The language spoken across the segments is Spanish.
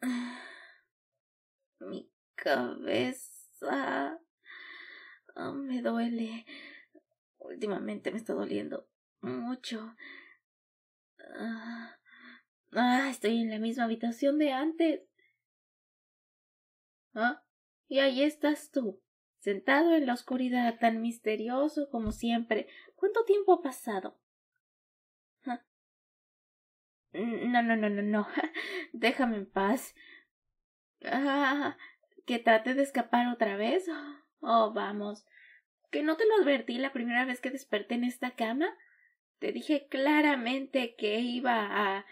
Mi cabeza. Ah, me duele. Últimamente me está doliendo mucho. Ah, ah, estoy en la misma habitación de antes. ¿Ah? Y ahí estás tú, sentado en la oscuridad tan misterioso como siempre. ¿Cuánto tiempo ha pasado? No, no, no, no, no. Déjame en paz. Ah, que trate de escapar otra vez. Oh, vamos. ¿Que no te lo advertí la primera vez que desperté en esta cama? Te dije claramente que iba a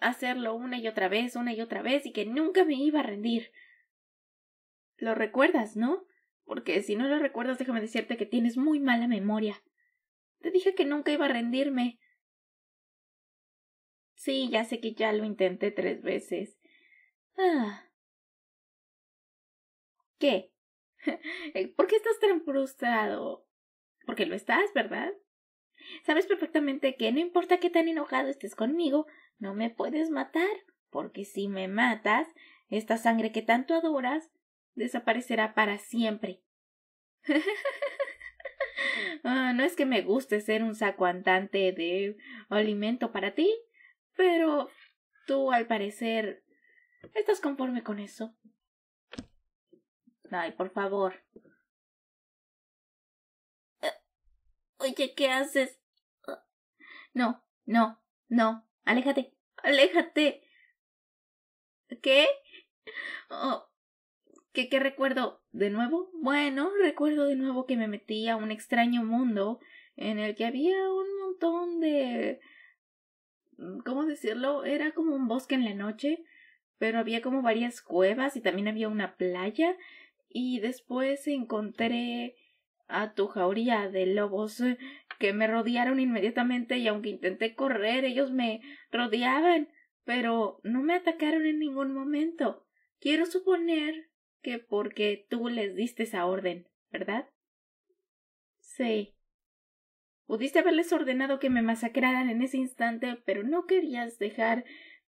hacerlo una y otra vez, una y otra vez, y que nunca me iba a rendir. Lo recuerdas, ¿no? Porque si no lo recuerdas, déjame decirte que tienes muy mala memoria. Te dije que nunca iba a rendirme. Sí, ya sé que ya lo intenté tres veces. Ah. ¿Qué? Eh, ¿Por qué estás tan frustrado? Porque lo estás, ¿verdad? Sabes perfectamente que no importa qué tan enojado estés conmigo, no me puedes matar, porque si me matas, esta sangre que tanto adoras desaparecerá para siempre. Ah, no es que me guste ser un saco de alimento para ti, pero tú, al parecer, estás conforme con eso. Ay, por favor. Eh, oye, ¿qué haces? No, no, no. Aléjate, aléjate. ¿Qué? Oh, ¿qué, ¿Qué recuerdo de nuevo? Bueno, recuerdo de nuevo que me metí a un extraño mundo en el que había un montón de ¿cómo decirlo? Era como un bosque en la noche, pero había como varias cuevas y también había una playa y después encontré a tu jauría de lobos eh, que me rodearon inmediatamente y aunque intenté correr ellos me rodeaban pero no me atacaron en ningún momento. Quiero suponer que porque tú les diste esa orden, ¿verdad? Sí, Pudiste haberles ordenado que me masacraran en ese instante, pero no querías dejar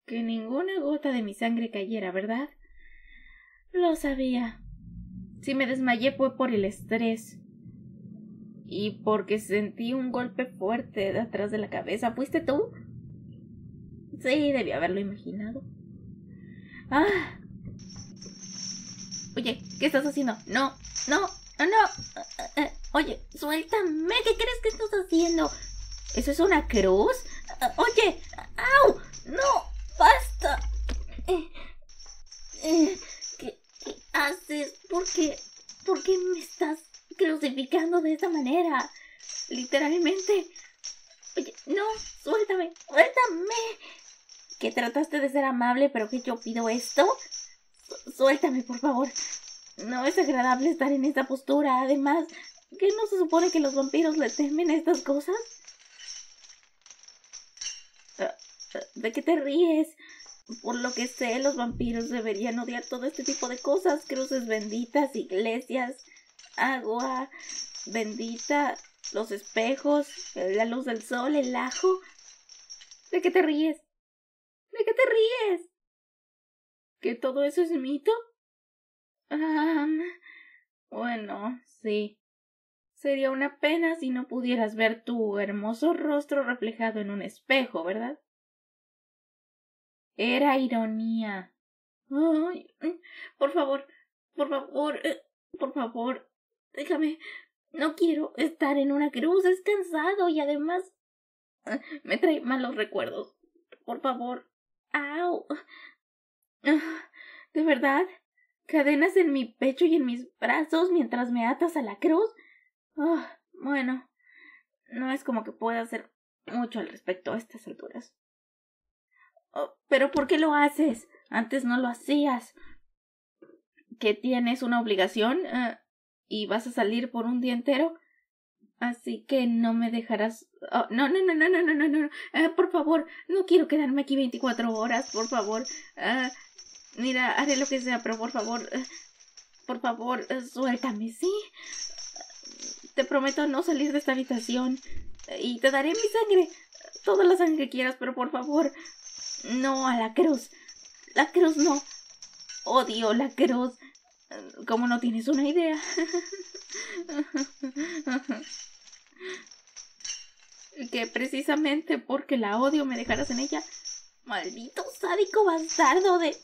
que ninguna gota de mi sangre cayera, ¿verdad? Lo sabía. Si me desmayé fue por el estrés y porque sentí un golpe fuerte de atrás de la cabeza. ¿Fuiste tú? Sí, debí haberlo imaginado. Ah. Oye, ¿qué estás haciendo? No, no, no. no. Oye, suéltame, ¿qué crees que estás haciendo? ¿Eso es una cruz? Oye, au, no, basta. Eh, eh, qué, haces por qué por qué me estás crucificando de esa manera? Literalmente. Oye, no, suéltame, suéltame. ¿Que trataste de ser amable, pero que yo pido esto? suéltame, por favor. No es agradable estar en esta postura. Además, ¿Qué no se supone que los vampiros le temen estas cosas? Ah, ah, ¿De qué te ríes? Por lo que sé, los vampiros deberían odiar todo este tipo de cosas. Cruces benditas, iglesias, agua bendita, los espejos, la luz del sol, el ajo. ¿De qué te ríes? ¿De qué te ríes? ¿Que todo eso es mito? Ah, bueno, sí. Sería una pena si no pudieras ver tu hermoso rostro reflejado en un espejo, ¿verdad? Era ironía. por favor, por favor, eh, por favor, déjame. No quiero estar en una cruz, es cansado y además ah, me trae malos recuerdos. Por favor. Au. Ah, ¿De verdad? ¿Cadenas en mi pecho y en mis brazos mientras me atas a la cruz? Ah, bueno, no es como que pueda hacer mucho al respecto a estas alturas. Oh, pero ¿por qué lo haces? Antes no lo hacías. ¿Que tienes una obligación? Eh, ¿Y vas a salir por un día entero? Así que no me dejarás. Oh, no, no, no, no, no, no, no, no. Eh, por favor, no quiero quedarme aquí 24 horas, por favor. Ah mira, haré lo que sea, pero por favor. por favor, suéltame, ¿sí? Te prometo no salir de esta habitación. Y te daré mi sangre. Toda la sangre que quieras, pero por favor. No a la cruz. La cruz no. Odio la cruz. Como no tienes una idea. que precisamente porque la odio me dejaras en ella. Maldito sádico bastardo de...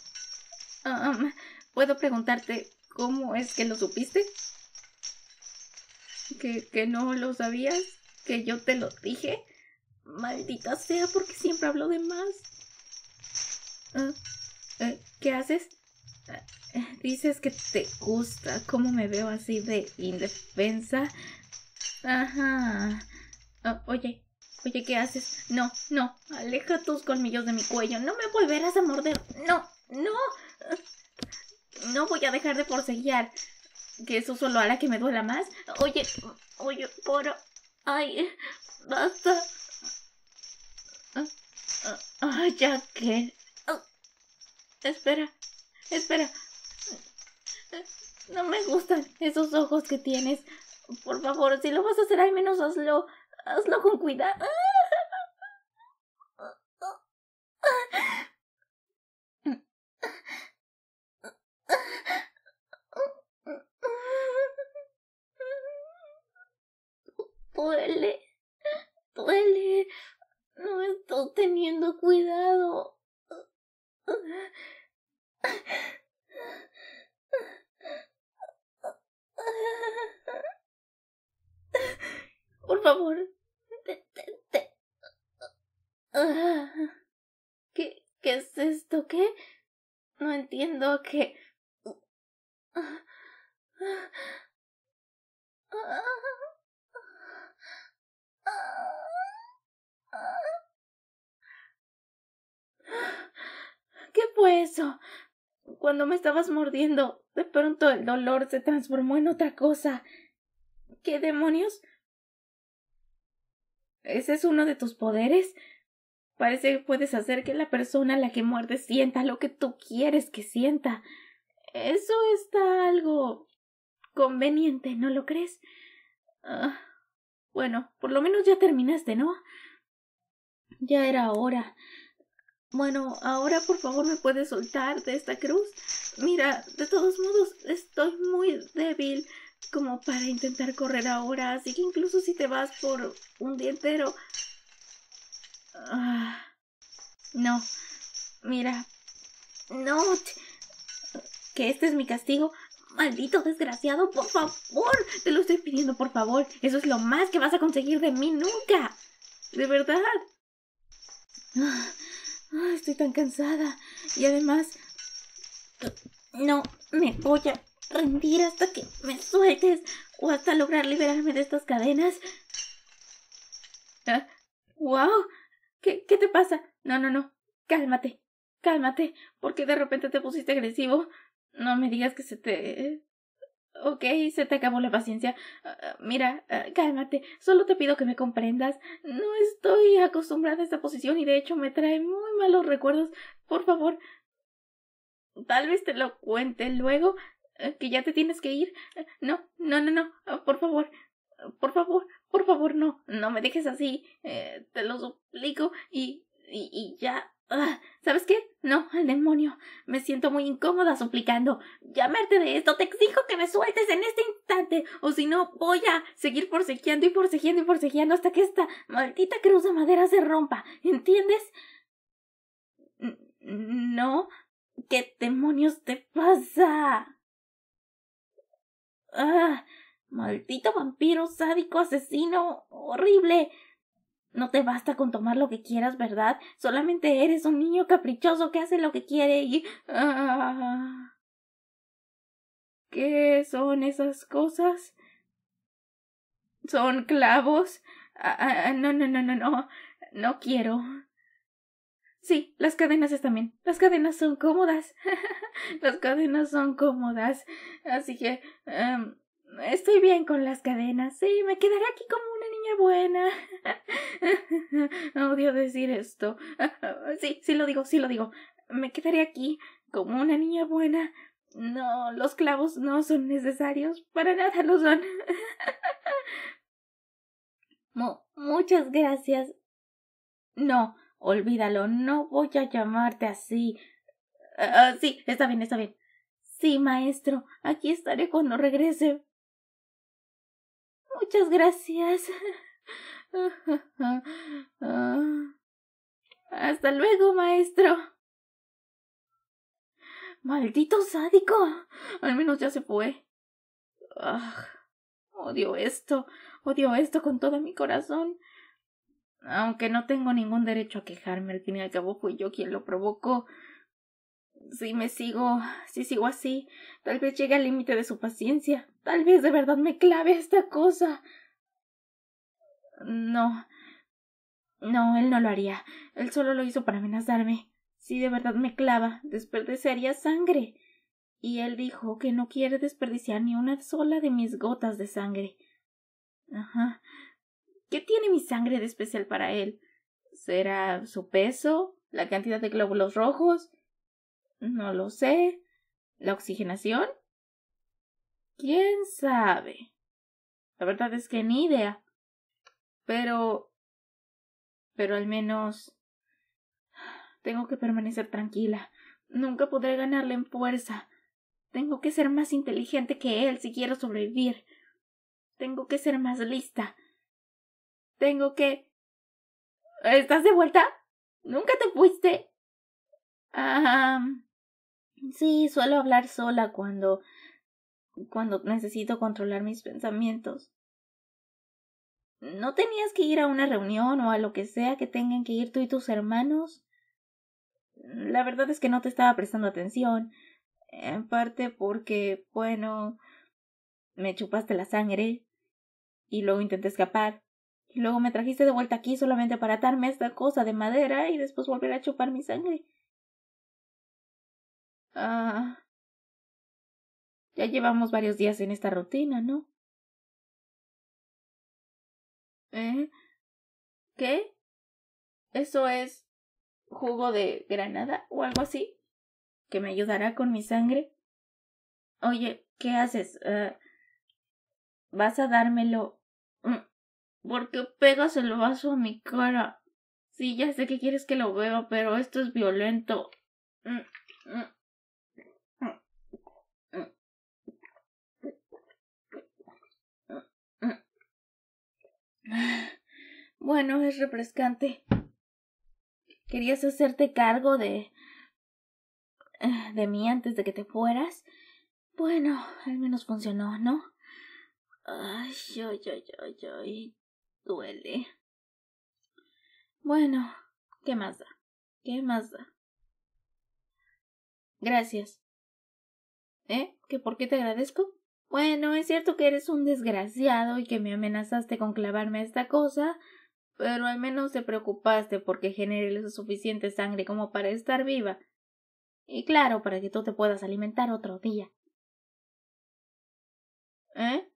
Um, ¿Puedo preguntarte cómo es que lo supiste? que, no lo sabías, que yo te lo dije. Maldita sea, porque siempre hablo de más. Ah, eh, ¿Qué haces? Ah, dices que te gusta cómo me veo así de indefensa. Ajá. Ah, oye, oye, ¿qué haces? No, no, aleja tus colmillos de mi cuello. No me volverás a morder. No, no. No voy a dejar de forcejear que eso solo hará que me duela más. Oye, oye, por... Ay, basta. Ay, ya que... espera, espera. No me gustan esos ojos que tienes. Por favor, si lo vas a hacer, al menos hazlo. Hazlo con cuidado. cuidado. Cuando me estabas mordiendo, de pronto el dolor se transformó en otra cosa. ¿Qué demonios? ¿Ese es uno de tus poderes? Parece que puedes hacer que la persona a la que muerdes sienta lo que tú quieres que sienta. Eso está algo conveniente, ¿no lo crees? Ah, bueno, por lo menos ya terminaste, ¿no? Ya era hora. Bueno, ahora por favor me puedes soltar de esta cruz. Mira, de todos modos, estoy muy débil como para intentar correr ahora, así que incluso si te vas por un día entero... Ah, no, mira, no, que este es mi castigo. Maldito desgraciado, por favor, te lo estoy pidiendo, por favor. Eso es lo más que vas a conseguir de mí nunca. De verdad. Ah, Ah, estoy tan cansada. Y además, no me voy a rendir hasta que me sueltes o hasta lograr liberarme de estas cadenas. ¡Wow! ¿Ah? ¿Qué, ¿Qué te pasa? No, no, no. Cálmate. Cálmate. porque de repente te pusiste agresivo? No me digas que se te Ok, se te acabó la paciencia. Ah, mira, ah, cálmate. Solo te pido que me comprendas. No estoy acostumbrada a esta posición y de hecho me trae muy malos recuerdos. Por favor. Tal vez te lo cuente luego. Ah, que ya te tienes que ir. no, no, no, no. por favor. Por favor, por favor, no. No me dejes así. Eh, te lo suplico. y, y ya. ¿Sabes qué? No, al demonio. Me siento muy incómoda suplicando. Llamarte de esto, te exijo que me sueltes en este instante, o si no, voy a seguir forcejeando y forcejeando y forcejeando hasta que esta maldita cruz de madera se rompa. ¿Entiendes? No. ¿Qué demonios te pasa? Ah, maldito vampiro sádico asesino horrible. No te basta con tomar lo que quieras, ¿verdad? Solamente eres un niño caprichoso que hace lo que quiere y. Ah, ¿Qué son esas cosas? ¿Son clavos? Ah, ah, no, no, no, no, no. No quiero. Sí, las cadenas están bien. Las cadenas son cómodas. las cadenas son cómodas. Así que. Em, estoy bien con las cadenas. Sí, me quedaré aquí como buena. Odio decir esto. sí, sí lo digo, sí lo digo. Me quedaré aquí como una niña buena. No, los clavos no son necesarios. Para nada los son. muchas gracias. No, olvídalo. No voy a llamarte así. Ah, sí, está bien, está bien. Sí, maestro, aquí estaré cuando regrese. Muchas gracias. Hasta luego, maestro. Maldito sádico. Al menos ya se fue. Ah, odio esto, odio esto con todo mi corazón. Aunque no tengo ningún derecho a quejarme, al fin y al cabo fui yo quien lo provocó. Si me sigo, si sigo así, tal vez llegue al límite de su paciencia. Tal vez de verdad me clave esta cosa. No. No, él no lo haría. Él solo lo hizo para amenazarme. Si de verdad me clava, desperdiciaría sangre. Y él dijo que no quiere desperdiciar ni una sola de mis gotas de sangre. Ajá. ¿Qué tiene mi sangre de especial para él? ¿Será su peso? ¿La cantidad de glóbulos rojos? No lo sé. ¿La oxigenación? ¿Quién sabe? La verdad es que ni idea. Pero... Pero al menos... Tengo que permanecer tranquila. Nunca podré ganarle en fuerza. Tengo que ser más inteligente que él si quiero sobrevivir. Tengo que ser más lista. Tengo que... ¿Estás de vuelta? ¿Nunca te fuiste? Ah, sí, suelo hablar sola cuando cuando necesito controlar mis pensamientos. ¿No tenías que ir a una reunión o a lo que sea que tengan que ir tú y tus hermanos? La verdad es que no te estaba prestando atención, en parte porque, bueno, me chupaste la sangre y luego intenté escapar. Y luego me trajiste de vuelta aquí solamente para atarme esta cosa de madera y después volver a chupar mi sangre. Ah. Ya llevamos varios días en esta rutina, ¿no? ¿Eh? ¿Qué? ¿Eso es jugo de granada o algo así? ¿Que me ayudará con mi sangre? Oye, ¿qué haces? Ah, ¿Vas a dármelo? Mm, ¿Por qué pegas el vaso a mi cara? Sí, ya sé que quieres que lo vea, pero esto es violento. Mm, mm. Bueno, es refrescante. ¿Querías hacerte cargo de de mí antes de que te fueras? Bueno, al menos funcionó, ¿no? Ay, yo, yo, yo Y Duele. Bueno, ¿qué más da? ¿Qué más da? Gracias. ¿Eh? ¿Que por qué te agradezco? Bueno, es cierto que eres un desgraciado y que me amenazaste con clavarme a esta cosa, pero al menos te preocupaste porque generé la suficiente sangre como para estar viva. Y claro, para que tú te puedas alimentar otro día. ¿Eh?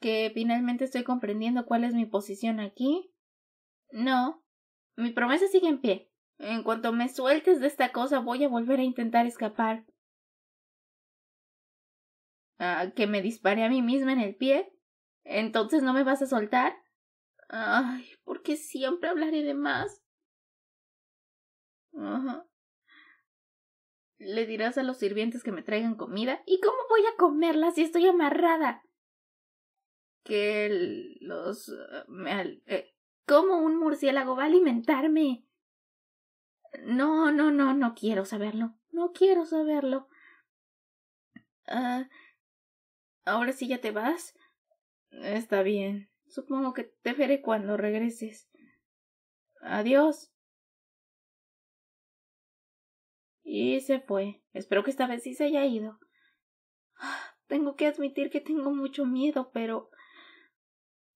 ¿Que finalmente estoy comprendiendo cuál es mi posición aquí? No. Mi promesa sigue en pie. En cuanto me sueltes de esta cosa voy a volver a intentar escapar. Ah, que me dispare a mí misma en el pie. Entonces no me vas a soltar. Ay, porque siempre hablaré de más. Le dirás a los sirvientes que me traigan comida. ¿Y cómo voy a comerla si estoy amarrada? Que los. Eh, ¿Cómo un murciélago va a alimentarme? No, no, no, no quiero saberlo. No quiero saberlo. Ah, Ahora sí ya te vas. Está bien. Supongo que te veré cuando regreses. Adiós. Y se fue. Espero que esta vez sí se haya ido. Ah, tengo que admitir que tengo mucho miedo, pero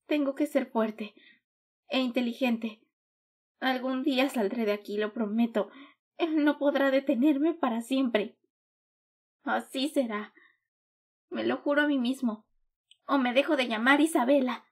tengo que ser fuerte e inteligente. Algún día saldré de aquí, lo prometo. Él no podrá detenerme para siempre. Así será. Me lo juro a mí mismo. O me dejo de llamar Isabela.